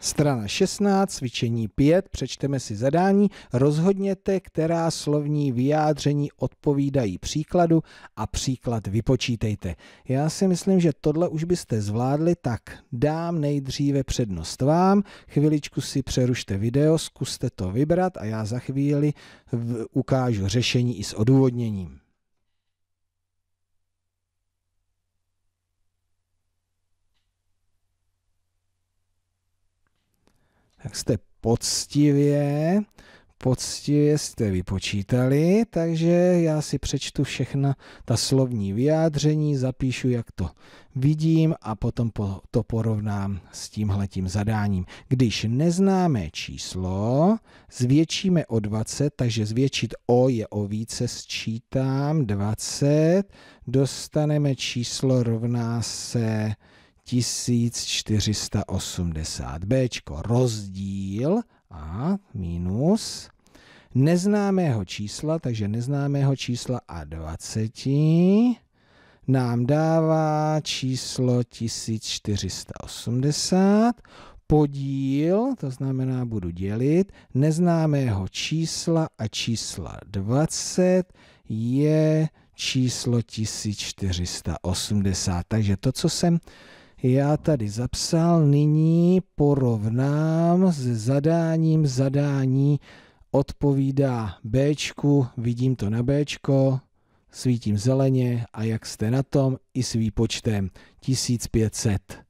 Strana 16, cvičení 5, přečteme si zadání, rozhodněte, která slovní vyjádření odpovídají příkladu a příklad vypočítejte. Já si myslím, že tohle už byste zvládli, tak dám nejdříve přednost vám, chviličku si přerušte video, zkuste to vybrat a já za chvíli ukážu řešení i s odůvodněním. tak jste poctivě, poctivě jste vypočítali, takže já si přečtu všechna ta slovní vyjádření, zapíšu, jak to vidím a potom to porovnám s tímhletím zadáním. Když neznáme číslo, zvětšíme o 20, takže zvětšit o je o více, sčítám 20, dostaneme číslo rovná se 1480. B rozdíl a minus neznámého čísla, takže neznámého čísla a 20 nám dává číslo 1480 podíl, to znamená budu dělit, neznámého čísla a čísla 20 je číslo 1480. Takže to, co jsem já tady zapsal, nyní porovnám se zadáním, zadání odpovídá B, vidím to na B, svítím zeleně a jak jste na tom i s výpočtem 1500.